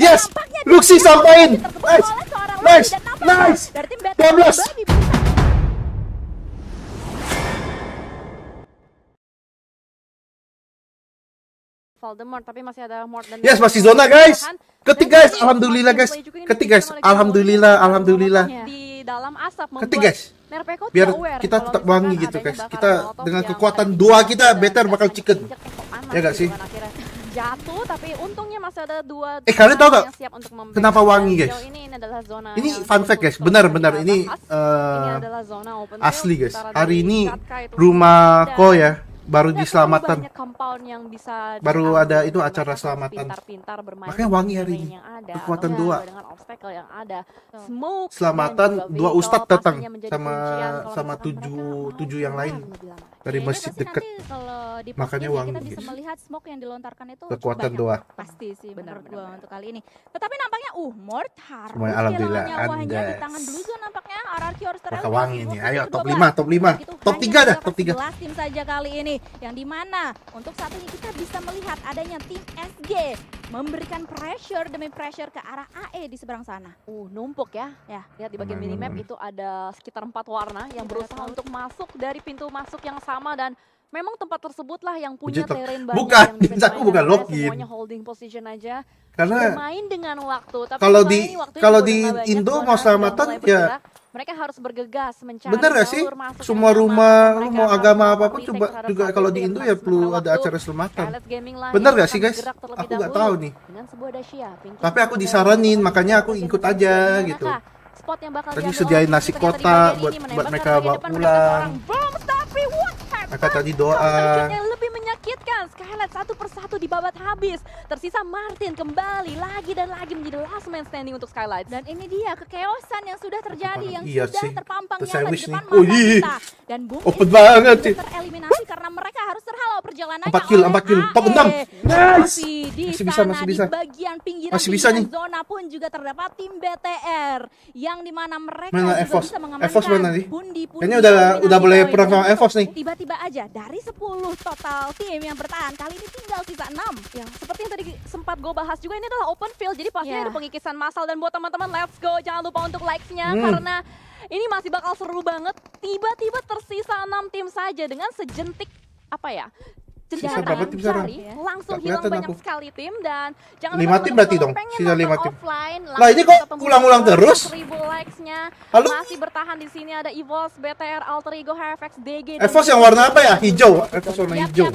Yes. Luxi sampaiin. Nice. Nice. Nice. 12. Voldemort tapi masih ada Mort dan Yes, masih zona guys. Ketik guys, alhamdulillah guys. Ketik guys, alhamdulillah, alhamdulillah. Di dalam asap Ketik guys. Biar kita tetap wangi gitu guys. Kita dengan kekuatan doa kita better bakal chicken. Ya gak sih? jatuh tapi untungnya masih ada dua eh kalian tau gak kenapa wangi guys ini, ini adalah zona ini fun fact guys benar benar ini, uh, ini eh, adalah zona open asli guys hari ini rumah ko ya baru ya, diselamatan. banyak compound yang bisa baru ada itu gitu ya, acara kan? selamatan pintar-pintar bermain makanya wangi hari ini Kekuatan kekuatan dua dengan yang ada ya, smoke selamatan dua ustadz datang sama sama tujuh tujuh yang lain dari gitu masjid dekat makanya wangi kita bisa melihat smoke yang dilontarkan itu kekuatan dua pasti sih benar dua untuk kali ini tetapi nampaknya uh harus semuanya alhamdulillah anda di tangan dulu nampaknya hierarki harus terlalu wangi ini ayo top 5 top 5 gitu, top 3 dah top 3 tim saja kali ini yang dimana untuk saat ini kita bisa melihat adanya tim SG memberikan pressure demi pressure ke arah AE di seberang sana. Uh, numpuk ya. Ya, lihat di bagian minimap itu ada sekitar empat warna yang iya, berusaha untuk masuk dari pintu masuk yang sama dan memang tempat tersebutlah yang punya terrain banyak bukan yang aku bukan login semuanya holding position aja karena main dengan waktu tapi kalau di kalau di Indo mau selamatan ya mereka harus bergegas mencari bener gak sih semua rumah lu mau agama apapun coba juga kalau di Indo ya perlu ada acara selamatan bener gak sih guys aku gak tahu nih tapi aku disaranin makanya aku ikut aja gitu tadi sediain nasi kota buat buat mereka bawa pulang Kata tadi doa. Yang lebih menyakitkan, Skylight satu persatu dibabat habis. Tersisa Martin kembali lagi dan lagi menjadi last man standing untuk Skylight. Dan ini dia kekeosan yang sudah terjadi, yang iya sudah sih. terpampang nyata di depan mata oh, kita. Dan Bung Open banget tereliminasi karena mereka harus terhalau perjalanan. Empat kill, empat kill, empat enam. Nice. Di masih bisa, sana, masih bisa. di bagian pinggiran, masih bisa nih. zona pun juga terdapat tim BTR yang dimana mereka mana juga Evos. bisa mengamankan Evos mana nih? Bundi, bundi, Kayaknya udah udah boleh perang sama Evos nih. Tiba-tiba aja dari 10 total tim yang bertahan kali ini tinggal sisa 6. Ya, seperti yang tadi sempat gue bahas juga ini adalah open field jadi pastinya yeah. ada pengikisan massal dan buat teman-teman let's go jangan lupa untuk likes-nya hmm. karena ini masih bakal seru banget. Tiba-tiba tersisa 6 tim saja dengan sejentik apa ya jarang berapa tim sekarang? Iya. langsung hilang banyak aku. sekali tim dan jangan lima tim berarti dong sisa lima tim offline, lah ini kok ulang-ulang terus seribu Halo? masih bertahan di sini ada Evos BTR Alter Ego HFX DG Evos yang warna apa ya hijau Evos warna hijau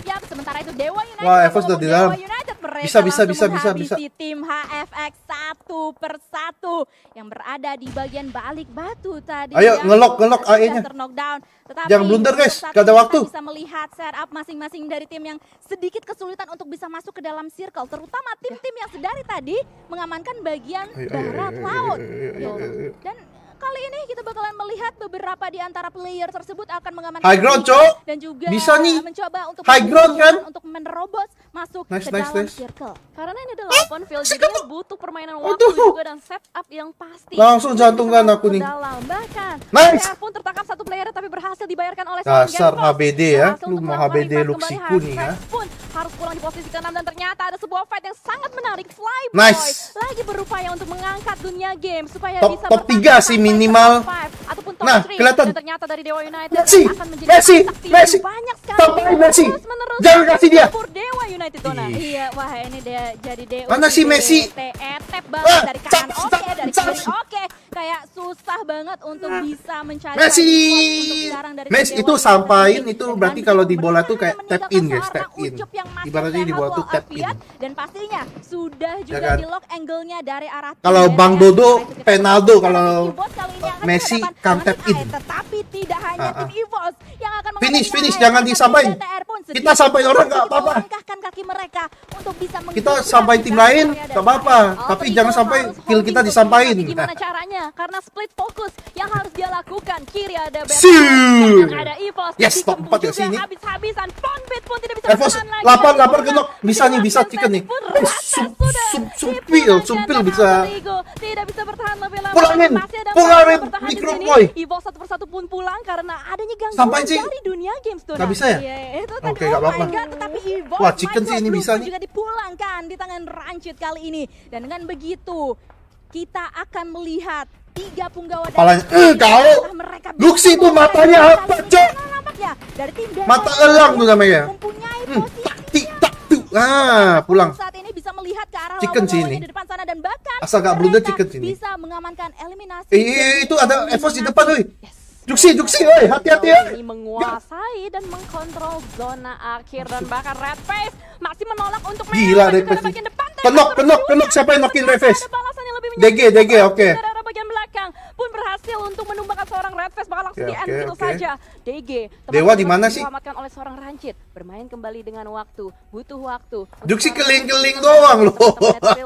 wah Evos udah di dalam mereka bisa, bisa, bisa, bisa, bisa. tim HFX satu persatu yang berada di bagian balik batu tadi. Ayo ya. ngelok ngelok AE-nya. Tetapi Jangan blunder guys, gak ada waktu. Bisa melihat setup masing-masing dari tim yang sedikit kesulitan untuk bisa masuk ke dalam circle, terutama tim-tim yang sedari tadi mengamankan bagian darat laut. Dan kali ini kita bakalan melihat beberapa di antara player tersebut akan mengamankan high ground, cok. dan juga bisa nih mencoba untuk high ground kan untuk menerobos masuk nice, ke nice, dalam nice. circle. Karena ini adalah eh, open field jadi butuh permainan waktu oh, juga dan setup yang pasti. Langsung jantungkan aku nih. Dalam. Bahkan nice. pun tertangkap satu player tapi berhasil dibayarkan oleh Dasar HBD ya. Lu mau HBD Luxiku nih ya. Pun harus pulang di posisi ke-6 dan ternyata ada sebuah fight yang sangat menarik. Flyboy nice. lagi berupaya untuk mengangkat dunia game supaya top, bisa top 3 sih minimal. ataupun top nah, kelihatan. ternyata dari Dewa United Messi, akan Messi, Messi. banyak sekali. Top 3 Messi. Jangan kasih dia. Dewa United Dona. Iya, wah ini dia jadi Dewa. Mana sih Messi? Tep banget ah, dari kanan. Oke, dari kiri kayak susah banget untuk nah. bisa mencari Messi. dari Messi itu sampain itu berarti kalau di bola tuh kayak tap in ya, guys, tap in. Ibaratnya di bola tuh tap in. Dan pastinya sudah ya juga ya kan? di lock angle-nya dari arah Kalau Bang Dodo nah, Penaldo kalau Messi kan tap in. Tetapi tidak hanya ah, ah. tim Evos yang akan finish finish jangan disampaikan kita sampai orang nggak apa-apa. Langkahkan kaki mereka untuk bisa Kita sampai tim lain nggak apa-apa, oh, tapi jangan sampai kill kita disampaikan. Gimana caranya? Karena split fokus yang harus dia lakukan. Kiri ada Bebas, ada Yes, top 4 ya sini. Habis-habisan Ponbit pun tidak bisa Evos, lapar lapar genok bisa nih bisa chicken nih. Sumpil, sumpil bisa. Tidak bisa bertahan lebih lama. Pulangin, pulangin mikro boy. Evos satu persatu pun pulang karena adanya gangguan dari dunia games tuh. nggak bisa ya? Iya, iya, iya. itu tadi kan Oke, okay, oh oh apa-apa. Wah, chicken sih ini bisa nih. juga dipulangkan di tangan Rancid kali ini. Dan dengan begitu, kita akan melihat tiga punggawa Kepala, eh, kau Luxi itu matanya apa, Cok? Mata elang tuh namanya. Mempunyai hmm, posisi taktik Ah, pulang. Saat ini bisa melihat ke arah chicken sini. di depan sana dan bahkan asal gak blunder chicken sini. Bisa mengamankan eliminasi. Eh, eh, eh itu ada Evos di depan, woi. Juksi, Juksi, woi, hati-hati ya. Ini menguasai dan mengkontrol zona akhir dan bahkan Red Face masih menolak untuk Gila, Red Face. Kenok, kenok, kenok, siapa yang nokin Red Face? DG, DG, oke. Okay bakal langsung okay, ya, di end okay, gitu okay. saja. DG, Dewa di mana sih? Diselamatkan oleh seorang rancit. Bermain kembali dengan waktu, butuh waktu. Juksi keling-keling doang loh.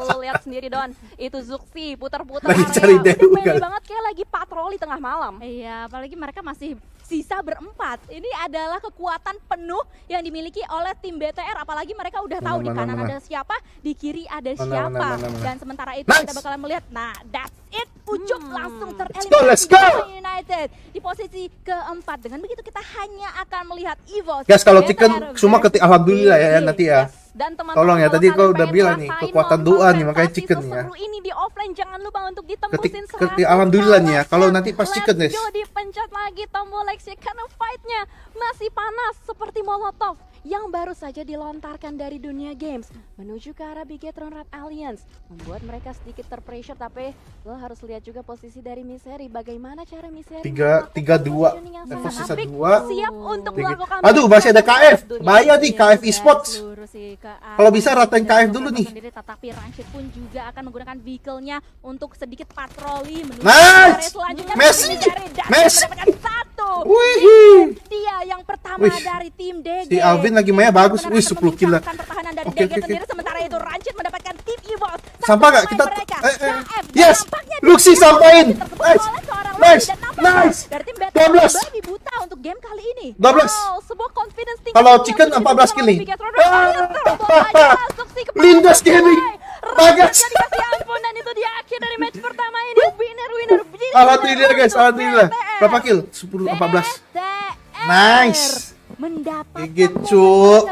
Lo lihat sendiri Don, itu Zuksi putar-putar. Lagi area. cari Dewa. Kan? banget kayak lagi patroli tengah malam. Iya, apalagi mereka masih sisa berempat. Ini adalah kekuatan penuh yang dimiliki oleh tim BTR. Apalagi mereka udah tahu mana, di kanan mana, ada siapa, di kiri ada mana, siapa. Mana, mana, mana, Dan sementara itu nice. kita bakalan melihat. Nah, that's it terpucuk hmm. langsung tereliminasi let's go, let's go. United di posisi keempat. Dengan begitu kita hanya akan melihat Evo. Guys kalau chicken cuma ketik alhamdulillah ya, ya iya. nanti ya. Yes dan teman-teman tolong ya tadi kau udah bilang nih kekuatan doa nih makanya chicken ya ini di offline jangan lupa untuk ditembusin ketik, ketik alhamdulillah nih ya kalau nanti pas chicken guys dipencet lagi tombol like karena fight-nya masih panas seperti molotov yang baru saja dilontarkan dari dunia games menuju ke arah Bigetron Red Alliance membuat mereka sedikit terpressure tapi lo harus lihat juga posisi dari Miseri bagaimana cara Miseri tiga tiga dua posisi dua siap untuk tiga. melakukan aduh masih ada KF bahaya nih KF Esports sih ke Kalau bisa ratain KF dulu nih. tetapi Rashid pun juga akan menggunakan vehicle-nya untuk sedikit patroli menuju selanjutnya. Messi. Messi. Satu. Wih. Dia yang pertama Wih. dari tim DG. Si Alvin lagi main bagus. Wih, 10 kill pertahanan dari okay, DG okay, sendiri okay. sementara itu Rashid mendapatkan tip Evos. Sampai enggak kita eh, eh. Yes. Luxi sampain. Nice. Nice. Nice. 12. Nah, untuk game kali ini. 12. Wow, sebuah confidence tinggi. Kalau chicken 14 kali. Ah. Lindas Gaming. Bagus. Dikasih ampunan itu di akhir dari match pertama ini. Winner winner. Alhamdulillah guys, alhamdulillah. Berapa kill? 10 14. Nice. Mendapat. gigit cuk.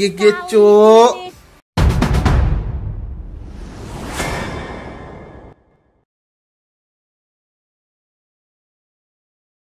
Gigit cuk.